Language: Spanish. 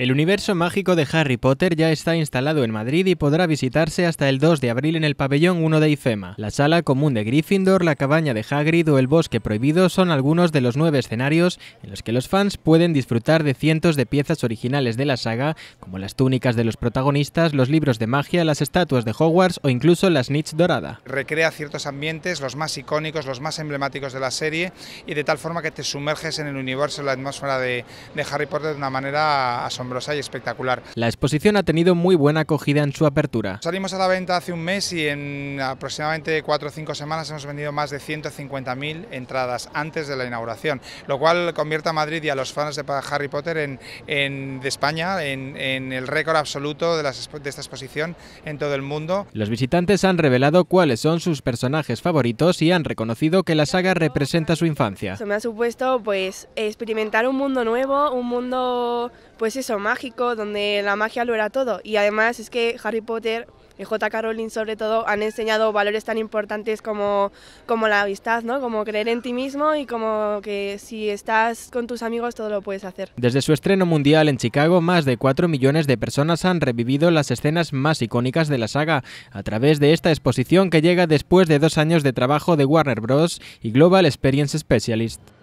El universo mágico de Harry Potter ya está instalado en Madrid y podrá visitarse hasta el 2 de abril en el pabellón 1 de IFEMA. La sala común de Gryffindor, la cabaña de Hagrid o el bosque prohibido son algunos de los nueve escenarios en los que los fans pueden disfrutar de cientos de piezas originales de la saga, como las túnicas de los protagonistas, los libros de magia, las estatuas de Hogwarts o incluso la Snitch dorada. Recrea ciertos ambientes, los más icónicos, los más emblemáticos de la serie y de tal forma que te sumerges en el universo, en la atmósfera de, de Harry Potter de una manera asombrosa asombrosa espectacular. La exposición ha tenido muy buena acogida en su apertura. Salimos a la venta hace un mes y en aproximadamente cuatro o cinco semanas hemos vendido más de 150.000 entradas antes de la inauguración, lo cual convierte a Madrid y a los fans de Harry Potter en, de España en, el récord absoluto de, las, de esta exposición en todo el mundo. Los visitantes han revelado cuáles son sus personajes favoritos y han reconocido que la saga representa su infancia. me ha supuesto pues experimentar un mundo nuevo, un mundo pues eso, mágico, donde la magia lo era todo. Y además es que Harry Potter y J. Rowling sobre todo han enseñado valores tan importantes como, como la amistad, ¿no? como creer en ti mismo y como que si estás con tus amigos todo lo puedes hacer. Desde su estreno mundial en Chicago, más de 4 millones de personas han revivido las escenas más icónicas de la saga a través de esta exposición que llega después de dos años de trabajo de Warner Bros. y Global Experience Specialist.